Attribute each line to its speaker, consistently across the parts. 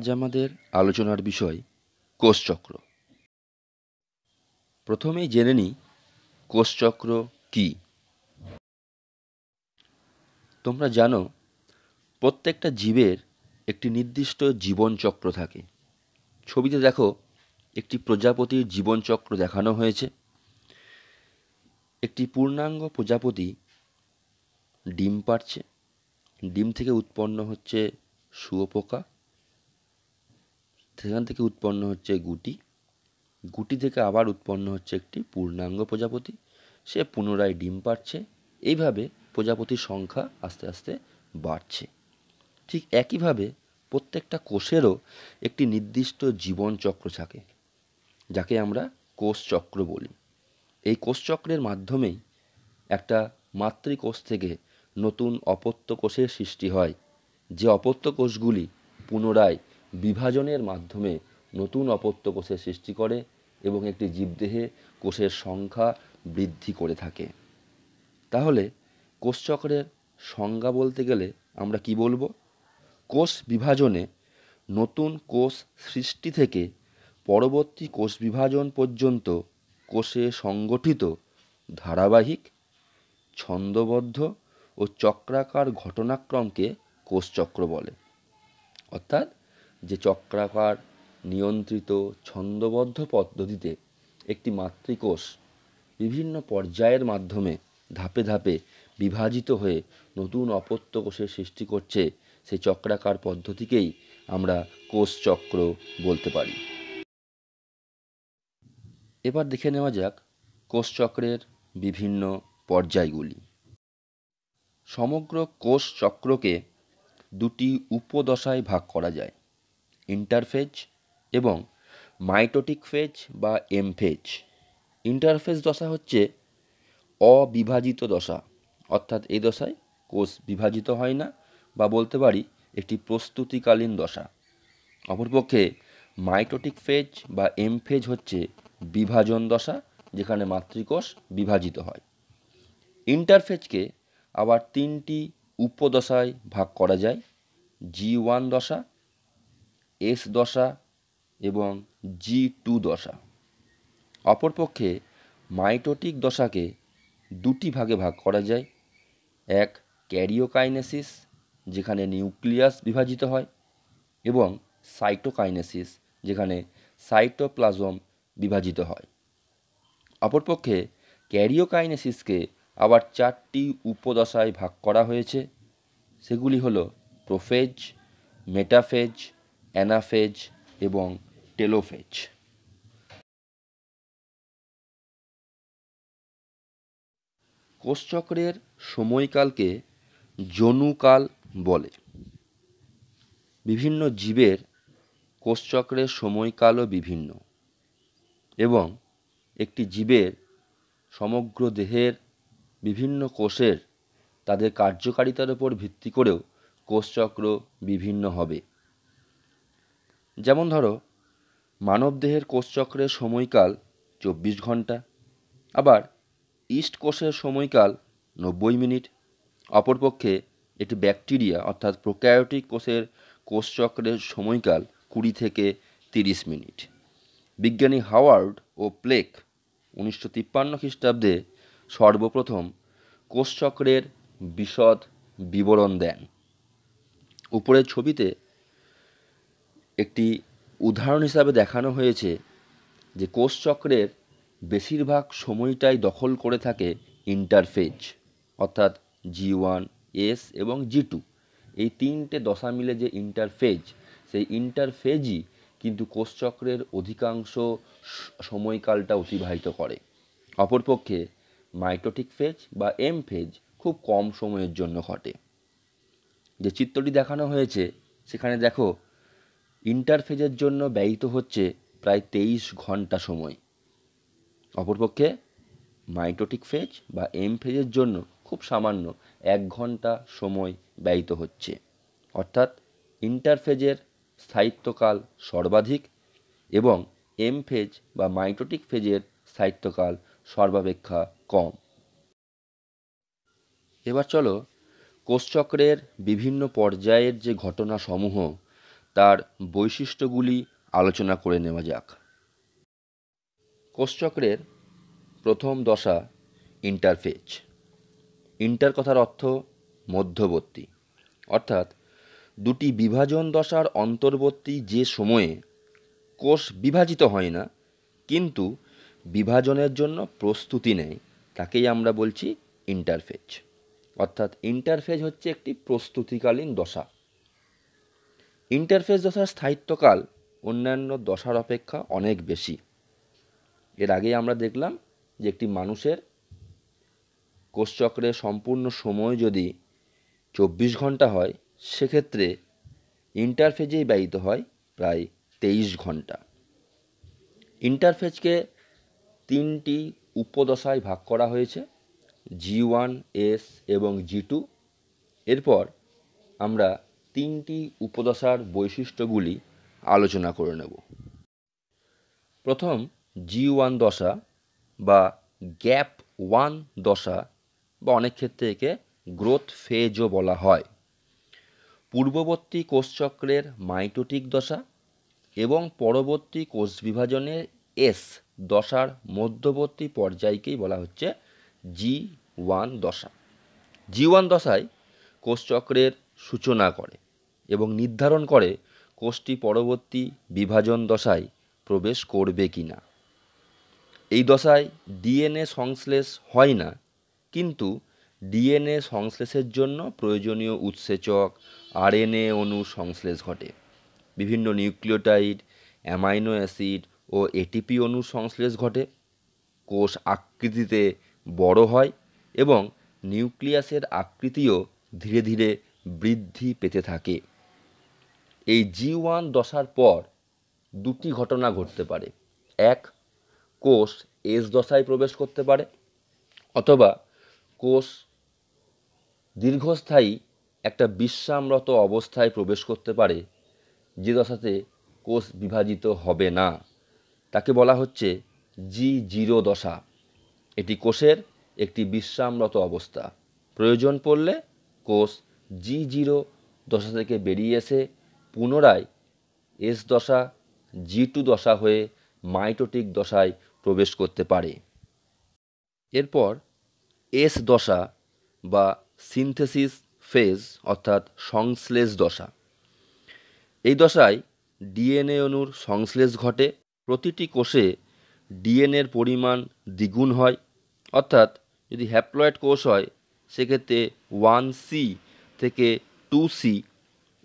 Speaker 1: আজ আমাদের আলোচনার বিষয় কোষচক্র প্রথমেই জেনে নিই কোষচক্র কি তোমরা জানো প্রত্যেকটা জীবের একটি নির্দিষ্ট জীবনচক্র থাকে ছবিতে দেখো একটি প্রজাপতির জীবনচক্র দেখানো হয়েছে একটি পূর্ণাঙ্গ প্রজাপতি ডিম পাড়ছে ডিম থেকে উৎপন্ন হচ্ছে শুয়োপোকা সেখান থেকে উৎপন্ন হচ্ছে গুটি গুটি থেকে আবার উৎপন্ন হচ্ছে একটি পূর্ণাঙ্গ প্রজাপতি সে পুনরায় ডিম পাড়ছে এইভাবে প্রজাপতির সংখ্যা আস্তে আস্তে বাড়ছে ঠিক একইভাবে প্রত্যেকটা কোষেরও একটি নির্দিষ্ট জীবনচক্র থাকে যাকে আমরা কোষচক্র বলি এই কোষচক্রের মাধ্যমেই একটা মাতৃকোষ থেকে নতুন অপত্য কোষের সৃষ্টি হয় যে অপত্য কোষগুলি পুনরায় বিভাজনের মাধ্যমে নতুন অপত্য কোষের সৃষ্টি করে এবং একটি জীবদেহে কোষের সংখ্যা বৃদ্ধি করে থাকে তাহলে কোষচক্রের সংজ্ঞা বলতে গেলে আমরা কি বলবো কোষ বিভাজনে নতুন কোষ সৃষ্টি থেকে পরবর্তী কোষ বিভাজন পর্যন্ত কোষে সংগঠিত ধারাবাহিক ছন্দবদ্ধ ও চক্রাকার ঘটনাক্রমকে কোষচক্র বলে অর্থাৎ যে চক্রাকার নিয়ন্ত্রিত ছন্দবদ্ধ পদ্ধতিতে একটি মাতৃকোষ বিভিন্ন পর্যায়ের মাধ্যমে ধাপে ধাপে বিভাজিত হয়ে নতুন অপত্য কোষের সৃষ্টি করছে সেই চক্রাকার পদ্ধতিকেই আমরা কোষচক্র বলতে পারি এবার দেখে নেওয়া যাক কোষচক্রের বিভিন্ন পর্যায়গুলি সমগ্র কোষচক্রকে দুটি উপদশায় ভাগ করা যায় ইন্টারফেজ এবং মাইটোটিক ফেজ বা এম ফেজ ইন্টারফেজ দশা হচ্ছে অবিভাজিত দশা অর্থাৎ এই দশায় কোষ বিভাজিত হয় না বা বলতে পারি একটি প্রস্তুতিকালীন দশা অপরপক্ষে মাইটোটিক ফেজ বা এম ফেজ হচ্ছে বিভাজন দশা যেখানে মাতৃকোষ বিভাজিত হয় ইন্টারফেজকে আবার তিনটি উপদশায় ভাগ করা যায় জি ওয়ান দশা এস দশা এবং জি টু দশা অপরপক্ষে মাইটোটিক দশাকে দুটি ভাগে ভাগ করা যায় এক ক্যারিওকাইনেসিস যেখানে নিউক্লিয়াস বিভাজিত হয় এবং সাইটোকাইনেসিস যেখানে সাইটোপ্লাজম বিভাজিত হয় অপরপক্ষে ক্যারিওকাইনেসিসকে আবার চারটি উপদশায় ভাগ করা হয়েছে সেগুলি হলো প্রোফেজ মেটাফেজ অ্যানাফেজ এবং টেলোফেজ কোষচক্রের সময়কালকে জনুকাল বলে বিভিন্ন জীবের কোষচক্রের সময়কালও বিভিন্ন এবং একটি জীবের সমগ্র দেহের বিভিন্ন কোষের তাদের কার্যকারিতার উপর ভিত্তি করেও কোষচক্র বিভিন্ন হবে যেমন ধরো মানবদেহের কোষচক্রের সময়কাল চব্বিশ ঘন্টা আবার ইস্ট কোষের সময়কাল নব্বই মিনিট অপরপক্ষে একটি ব্যাকটেরিয়া অর্থাৎ প্রোক্যায়োটিক কোষের কোষচক্রের সময়কাল কুড়ি থেকে তিরিশ মিনিট বিজ্ঞানী হাওয়ার্ড ও প্লেক উনিশশো তিপ্পান্ন খ্রিস্টাব্দে সর্বপ্রথম কোষচক্রের বিশদ বিবরণ দেন উপরের ছবিতে একটি উদাহরণ হিসাবে দেখানো হয়েছে যে কোষচক্রের বেশিরভাগ সময়টাই দখল করে থাকে ইন্টারফেজ অর্থাৎ জি ওয়ান এস এবং জি টু এই তিনটে দশা মিলে যে ইন্টারফেজ সেই ইন্টারফেজই কিন্তু কোষচক্রের অধিকাংশ সময়কালটা অতিবাহিত করে অপরপক্ষে মাইটোটিক ফেজ বা এম ফেজ খুব কম সময়ের জন্য ঘটে যে চিত্রটি দেখানো হয়েছে সেখানে দেখো ইন্টারফেজের জন্য ব্যয়িত হচ্ছে প্রায় তেইশ ঘন্টা সময় অপরপক্ষে মাইটোটিক ফেজ বা এম ফেজের জন্য খুব সামান্য এক ঘন্টা সময় ব্যয়িত হচ্ছে অর্থাৎ ইন্টারফেজের স্থায়িত্বকাল সর্বাধিক এবং এম ফেজ বা মাইটোটিক ফেজের স্থায়িত্বকাল সর্বাপেক্ষা কম এবার চলো কোষচক্রের বিভিন্ন পর্যায়ের যে ঘটনাসমূহ তার বৈশিষ্ট্যগুলি আলোচনা করে নেওয়া যাক কোষচক্রের প্রথম দশা ইন্টারফেজ ইন্টার কথার অর্থ মধ্যবর্তী অর্থাৎ দুটি বিভাজন দশার অন্তর্বর্তী যে সময়ে কোষ বিভাজিত হয় না কিন্তু বিভাজনের জন্য প্রস্তুতি নেয় তাকেই আমরা বলছি ইন্টারফেজ অর্থাৎ ইন্টারফেজ হচ্ছে একটি প্রস্তুতিকালীন দশা ইন্টারফেস দশার স্থায়িত্বকাল অন্যান্য দশার অপেক্ষা অনেক বেশি এর আগেই আমরা দেখলাম যে একটি মানুষের কোষচক্রের সম্পূর্ণ সময় যদি চব্বিশ ঘন্টা হয় সেক্ষেত্রে ইন্টারফেজেই ব্যয়িত হয় প্রায় তেইশ ঘন্টা ইন্টারফেজকে তিনটি উপদশায় ভাগ করা হয়েছে জি ওয়ান এস এবং জি টু এরপর আমরা তিনটি উপদশার বৈশিষ্ট্যগুলি আলোচনা করে নেব প্রথম জি ওয়ান দশা বা গ্যাপ ওয়ান দশা বা অনেক ক্ষেত্রে একে গ্রোথ ফেজও বলা হয় পূর্ববর্তী কোষচক্রের মাইটোটিক দশা এবং পরবর্তী কোষ বিভাজনের এস দশার মধ্যবর্তী পর্যায়কেই বলা হচ্ছে জি ওয়ান দশা জি ওয়ান দশায় কোষচক্রের সূচনা করে এবং নির্ধারণ করে কোষটি পরবর্তী বিভাজন দশায় প্রবেশ করবে কি না এই দশায় ডিএনএ সংশ্লেষ হয় না কিন্তু ডিএনএ সংশ্লেষের জন্য প্রয়োজনীয় উৎসেচক আরএনএ অণু সংশ্লেষ ঘটে বিভিন্ন নিউক্লিওটাইড অ্যামাইনো অ্যাসিড ও এটিপি অণু সংশ্লেষ ঘটে কোষ আকৃতিতে বড় হয় এবং নিউক্লিয়াসের আকৃতিও ধীরে ধীরে বৃদ্ধি পেতে থাকে এই জি ওয়ান দশার পর দুটি ঘটনা ঘটতে পারে এক কোষ এস দশায় প্রবেশ করতে পারে অথবা কোষ দীর্ঘস্থায়ী একটা বিশ্রামরত অবস্থায় প্রবেশ করতে পারে যে দশাতে কোষ বিভাজিত হবে না তাকে বলা হচ্ছে জি জিরো দশা এটি কোষের একটি বিশ্রামরত অবস্থা প্রয়োজন পড়লে কোষ জি জিরো দশা থেকে বেরিয়ে এসে পুনরায় এস দশা জি টু দশা হয়ে মাইটোটিক দশায় প্রবেশ করতে পারে এরপর এস দশা বা সিনথেসিস ফেজ অর্থাৎ সংশ্লেষ দশা এই দশায় ডিএনএ অণুর সংশ্লেষ ঘটে প্রতিটি কোষে ডিএনএর পরিমাণ দ্বিগুণ হয় অর্থাৎ যদি হ্যাপ্লয়েড কোষ হয় সেক্ষেত্রে ওয়ান সি থেকে টু সি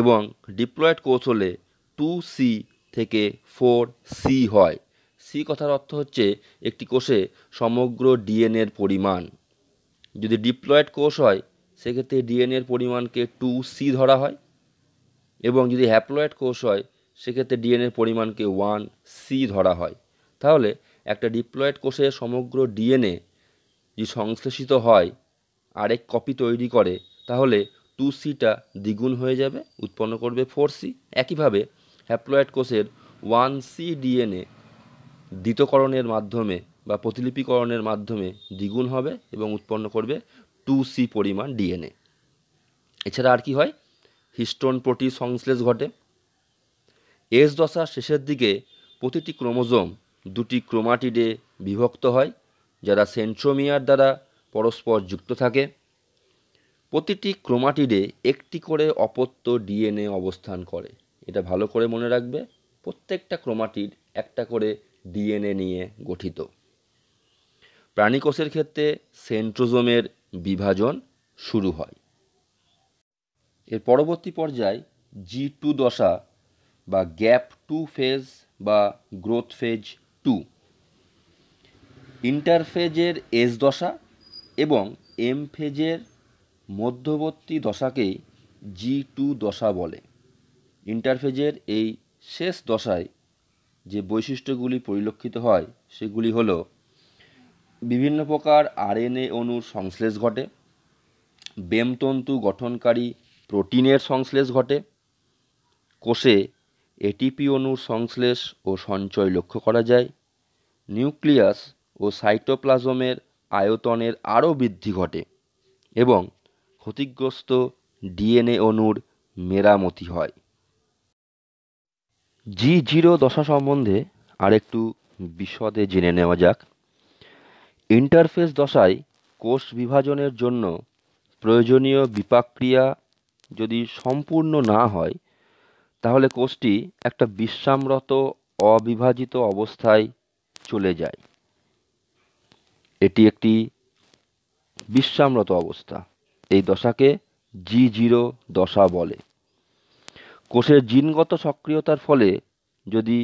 Speaker 1: এবং ডিপ্লয়েড কোষ হলে টু সি থেকে ফোর সি হয় সি কথার অর্থ হচ্ছে একটি কোষে সমগ্র ডিএনএর পরিমাণ যদি ডিপ্লয়েড কোষ হয় সেক্ষেত্রে ডিএনএর পরিমাণকে টু সি ধরা হয় এবং যদি হ্যাপ্লয়েড কোষ হয় সেক্ষেত্রে ডিএনএর পরিমাণকে ওয়ান সি ধরা হয় তাহলে একটা ডিপ্লয়েড কোষে সমগ্র ডিএনএ যদি সংশ্লেষিত হয় আরেক কপি তৈরি করে তাহলে টু সিটা দ্বিগুণ হয়ে যাবে উৎপন্ন করবে ফোর সি একইভাবে হ্যাপ্লয়েড কোষের ওয়ান সি ডিএনএ দ্বিতকরণের মাধ্যমে বা প্রতিলিপিকরণের মাধ্যমে দ্বিগুণ হবে এবং উৎপন্ন করবে টু সি পরিমাণ ডিএনএ এছাড়া আর কি হয় হিস্টোন প্রোটি সংশ্লেষ ঘটে এস দশার শেষের দিকে প্রতিটি ক্রোমোজোম দুটি ক্রোমাটিডে বিভক্ত হয় যারা সেন্ট্রোমিয়ার দ্বারা পরস্পর যুক্ত থাকে প্রতিটি ক্রোমাটিডে একটি করে অপত্য ডিএনএ অবস্থান করে এটা ভালো করে মনে রাখবে প্রত্যেকটা ক্রোমাটিড একটা করে ডিএনএ নিয়ে গঠিত প্রাণীকোষের ক্ষেত্রে সেন্ট্রোজোমের বিভাজন শুরু হয় এর পরবর্তী পর্যায় জি টু দশা বা গ্যাপ টু ফেজ বা গ্রোথ ফেজ টু ইন্টারফেজের এস দশা এবং এম ফেজের মধ্যবর্তী দশাকে জি টু দশা বলে ইন্টারফেজের এই শেষ দশায় যে বৈশিষ্ট্যগুলি পরিলক্ষিত হয় সেগুলি হল বিভিন্ন প্রকার আরএনএ অণুর সংশ্লেষ ঘটে বেমতন্তু গঠনকারী প্রোটিনের সংশ্লেষ ঘটে কোষে এটিপি অণুর সংশ্লেষ ও সঞ্চয় লক্ষ্য করা যায় নিউক্লিয়াস ও সাইটোপ্লাজমের আয়তনের আরও বৃদ্ধি ঘটে এবং ক্ষতিগ্রস্ত ডিএনএ অণুর মেরামতি হয় জি জিরো দশা সম্বন্ধে আরেকটু বিশদে জেনে নেওয়া যাক ইন্টারফেস দশায় কোষ বিভাজনের জন্য প্রয়োজনীয় বিপাকক্রিয়া যদি সম্পূর্ণ না হয় তাহলে কোষটি একটা বিশ্রামরত অবিভাজিত অবস্থায় চলে যায় এটি একটি বিশ্রামরত অবস্থা এই দশাকে জি জিরো দশা বলে কোষের জিনগত সক্রিয়তার ফলে যদি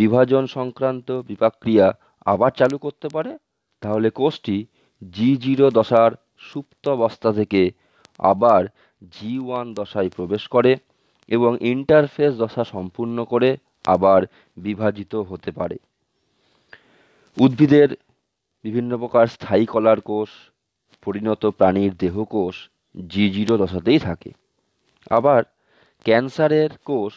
Speaker 1: বিভাজন সংক্রান্ত বিপাক্রিয়া আবার চালু করতে পারে তাহলে কোষটি জি জিরো দশার সুপ্ত অবস্থা থেকে আবার জি ওয়ান দশায় প্রবেশ করে এবং ইন্টারফেস দশা সম্পূর্ণ করে আবার বিভাজিত হতে পারে উদ্ভিদের বিভিন্ন প্রকার স্থায়ী কলার কোষ পরিণত প্রাণীর দেহকোষ জি জিরো দশাতেই থাকে আবার ক্যান্সারের কোষ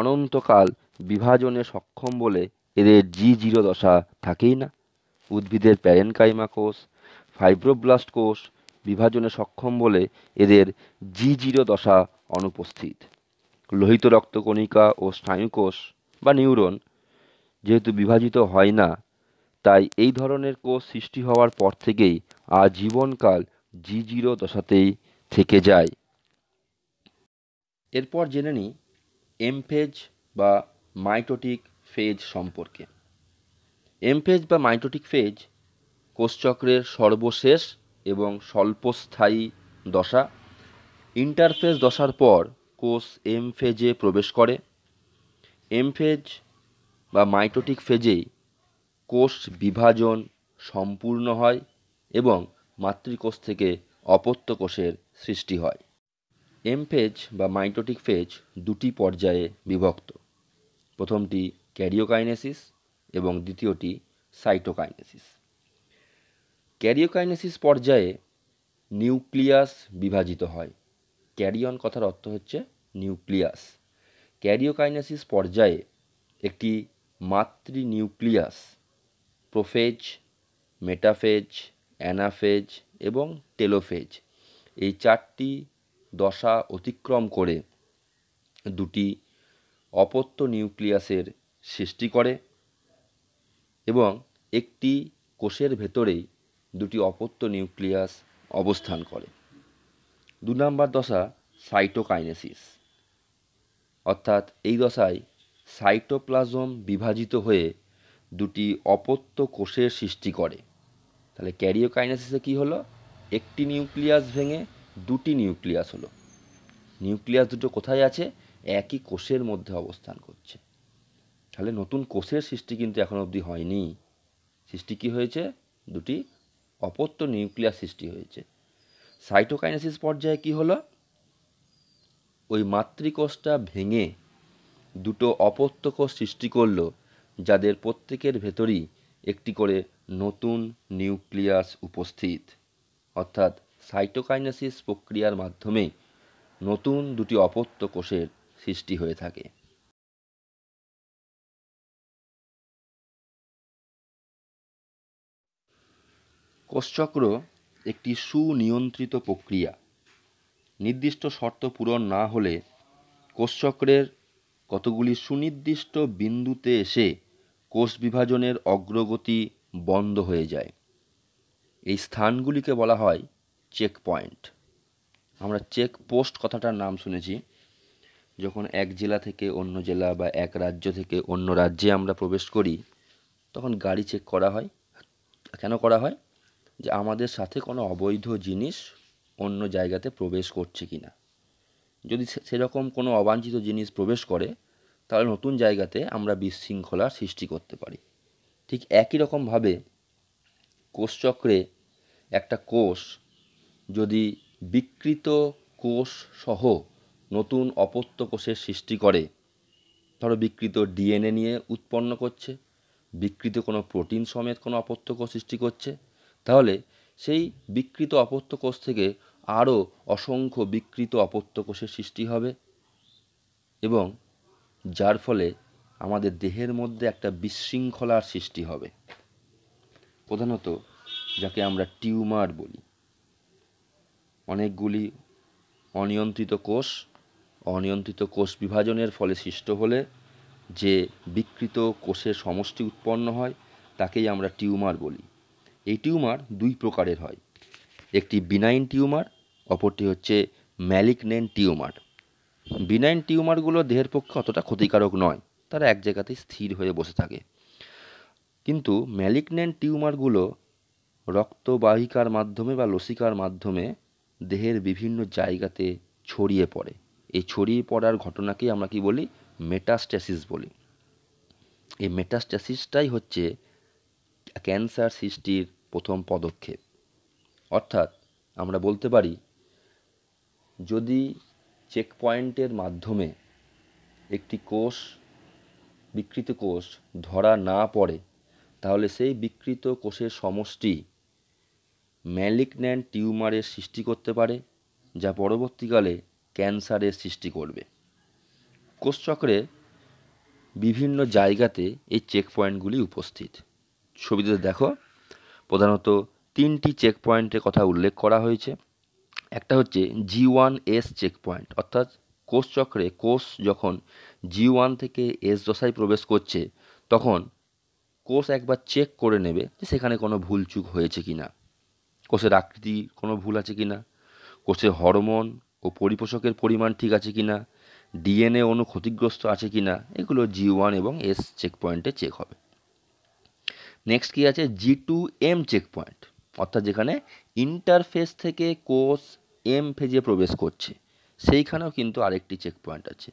Speaker 1: অনন্তকাল বিভাজনে সক্ষম বলে এদের জি জিরো দশা থাকেই না উদ্ভিদের প্যারেনকাইমা কোষ ফাইব্রোব্লাস্ট কোষ বিভাজনে সক্ষম বলে এদের জি জিরো দশা অনুপস্থিত লোহিত রক্তকণিকা ও স্নায়ুকোষ বা নিউরন যেহেতু বিভাজিত হয় না তাই এই ধরনের কোষ সৃষ্টি হওয়ার পর থেকেই আজীবনকাল জি জিরো দশাতেই থেকে যায় এরপর জেনে নিই এমফেজ বা মাইটোটিক ফেজ সম্পর্কে এমফেজ বা মাইটোটিক ফেজ কোষচক্রের সর্বশেষ এবং স্বল্পস্থায়ী দশা ইন্টারফেজ দশার পর কোষ এম ফেজে প্রবেশ করে এমফেজ বা মাইটোটিক ফেজেই কোষ বিভাজন সম্পূর্ণ হয় এবং মাতৃকোষ থেকে অপত্য কোষের সৃষ্টি হয় এম ফেজ বা মাইটোটিক ফেজ দুটি পর্যায়ে বিভক্ত প্রথমটি ক্যারিওকাইনেসিস এবং দ্বিতীয়টি সাইটোকাইনেসিস ক্যারিওকাইনেসিস পর্যায়ে নিউক্লিয়াস বিভাজিত হয় ক্যারিয়ন কথার অর্থ হচ্ছে নিউক্লিয়াস ক্যারিওকাইনেসিস পর্যায়ে একটি মাতৃ নিউক্লিয়াস প্রোফেজ মেটাফেজ অ্যানাফেজ এবং টেলোফেজ এই চারটি দশা অতিক্রম করে দুটি অপত্য নিউক্লিয়াসের সৃষ্টি করে এবং একটি কোষের ভেতরেই দুটি অপত্য নিউক্লিয়াস অবস্থান করে দু নম্বর দশা সাইটোকাইনেসিস অর্থাৎ এই দশায় সাইটোপ্লাজম বিভাজিত হয়ে দুটি অপত্য কোষের সৃষ্টি করে তাহলে ক্যারিওকাইনেসিসে কী হলো একটি নিউক্লিয়াস ভেঙে দুটি নিউক্লিয়াস হলো নিউক্লিয়াস দুটো কোথায় আছে একই কোষের মধ্যে অবস্থান করছে তাহলে নতুন কোষের সৃষ্টি কিন্তু এখন অবধি হয়নি সৃষ্টি কী হয়েছে দুটি অপত্য নিউক্লিয়াস সৃষ্টি হয়েছে সাইটোকাইনাসিস পর্যায়ে কি হলো ওই মাতৃকোষটা ভেঙে দুটো অপত্য কোষ সৃষ্টি করলো যাদের প্রত্যেকের ভেতরই একটি করে নতুন নিউক্লিয়াস উপস্থিত অর্থাৎ সাইটোকাইনেসিস প্রক্রিয়ার মাধ্যমে নতুন দুটি অপত্য কোষের সৃষ্টি হয়ে থাকে কোষচক্র একটি সুনিয়ন্ত্রিত প্রক্রিয়া নির্দিষ্ট শর্ত পূরণ না হলে কোষচক্রের কতগুলি সুনির্দিষ্ট বিন্দুতে এসে কোষ বিভাজনের অগ্রগতি বন্ধ হয়ে যায় এই স্থানগুলিকে বলা হয় চেক পয়েন্ট আমরা চেক পোস্ট কথাটার নাম শুনেছি যখন এক জেলা থেকে অন্য জেলা বা এক রাজ্য থেকে অন্য রাজ্যে আমরা প্রবেশ করি তখন গাড়ি চেক করা হয় কেন করা হয় যে আমাদের সাথে কোনো অবৈধ জিনিস অন্য জায়গাতে প্রবেশ করছে কি না যদি সেরকম কোনো অবাঞ্ছিত জিনিস প্রবেশ করে তাহলে নতুন জায়গাতে আমরা বিশৃঙ্খলার সৃষ্টি করতে পারি ঠিক একই রকমভাবে কোষচক্রে একটা কোষ যদি বিকৃত কোষ সহ নতুন অপত্য কোষের সৃষ্টি করে ধরো বিকৃত ডিএনএ নিয়ে উৎপন্ন করছে বিকৃত কোনো প্রোটিন সমেত কোনো অপত্য কোষ সৃষ্টি করছে তাহলে সেই বিকৃত অপত্য কোষ থেকে আরও অসংখ্য বিকৃত অপত্য কোষের সৃষ্টি হবে এবং যার ফলে আমাদের দেহের মধ্যে একটা বিশৃঙ্খলার সৃষ্টি হবে প্রধানত যাকে আমরা টিউমার বলি অনেকগুলি অনিয়ন্ত্রিত কোষ অনিয়ন্ত্রিত কোষ বিভাজনের ফলে সৃষ্ট হলে যে বিকৃত কোষের সমষ্টি উৎপন্ন হয় তাকেই আমরা টিউমার বলি এই টিউমার দুই প্রকারের হয় একটি বিনাইন টিউমার অপরটি হচ্ছে ম্যালিগনেন্ট টিউমার বিনাইন টিউমারগুলো দেহের পক্ষে অতটা ক্ষতিকারক নয় তারা এক জায়গাতেই স্থির হয়ে বসে থাকে কিন্তু ম্যালিগন্যান্ট টিউমারগুলো রক্তবাহিকার মাধ্যমে বা লসিকার মাধ্যমে দেহের বিভিন্ন জায়গাতে ছড়িয়ে পড়ে এই ছড়িয়ে পড়ার ঘটনাকেই আমরা কি বলি মেটাস্ট্যাসিস বলি এই মেটাস্ট্যাসিসটাই হচ্ছে ক্যান্সার সৃষ্টির প্রথম পদক্ষেপ অর্থাৎ আমরা বলতে পারি যদি চেকপয়েন্টের মাধ্যমে একটি কোষ বিকৃত কোষ ধরা না পড়ে তাহলে সেই বিকৃত কোষের সমষ্টি ম্যালিগন্যান্ট টিউমারের সৃষ্টি করতে পারে যা পরবর্তীকালে ক্যান্সারের সৃষ্টি করবে কোষচক্রে বিভিন্ন জায়গাতে এই চেক পয়েন্টগুলি উপস্থিত ছবিতে দেখো প্রধানত তিনটি চেক পয়েন্টের কথা উল্লেখ করা হয়েছে একটা হচ্ছে G one S checkpoint অর্থাৎ কোষ চক্রে কোষ যখন জি ওয়ান থেকে এস দশায় প্রবেশ করছে তখন কোষ একবার চেক করে নেবে যে সেখানে কোনো ভুলচুক হয়েছে কি না কোষের আকৃতি কোনো ভুল আছে কি না কোষের হরমোন ও পরিপোষকের পরিমাণ ঠিক আছে কি না ডিএনএ অনু ক্ষতিগ্রস্ত আছে কি না এগুলো জি ওয়ান এবং এস চেক পয়েন্টে চেক হবে নেক্সট কী আছে G two M checkpoint অর্থাৎ যেখানে ইন্টারফেস থেকে কোষ এম ফেজে প্রবেশ করছে সেইখানেও কিন্তু আরেকটি চেক পয়েন্ট আছে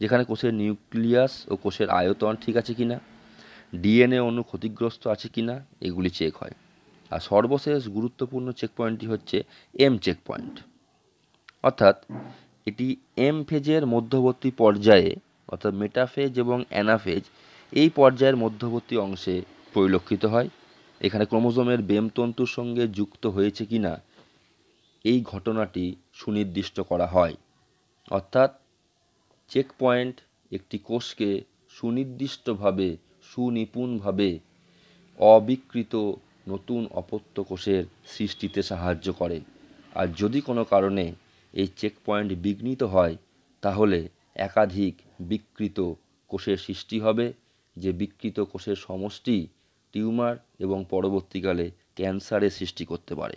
Speaker 1: যেখানে কোষের নিউক্লিয়াস ও কোষের আয়তন ঠিক আছে কি না ডিএনএ অনু ক্ষতিগ্রস্ত আছে কি না এগুলি চেক হয় আর সর্বশেষ গুরুত্বপূর্ণ চেক পয়েন্টটি হচ্ছে এম চেক পয়েন্ট অর্থাৎ এটি এম ফেজের মধ্যবর্তী পর্যায়ে অর্থাৎ মেটাফেজ এবং অ্যানাফেজ এই পর্যায়ের মধ্যবর্তী অংশে পরিলক্ষিত হয় এখানে ক্রোমোজোমের বেম তন্তুর সঙ্গে যুক্ত হয়েছে কি না এই ঘটনাটি সুনির্দিষ্ট করা হয় অর্থাৎ চেক পয়েন্ট একটি কোষকে সুনির্দিষ্টভাবে সুনিপুণভাবে অবিকৃত নতুন অপত্য কোষের সৃষ্টিতে সাহায্য করে আর যদি কোনো কারণে এই চেক পয়েন্ট বিঘ্নিত হয় তাহলে একাধিক বিকৃত কোষের সৃষ্টি হবে যে বিকৃত কোষের সমষ্টি টিউমার এবং পরবর্তীকালে ক্যান্সারের সৃষ্টি করতে পারে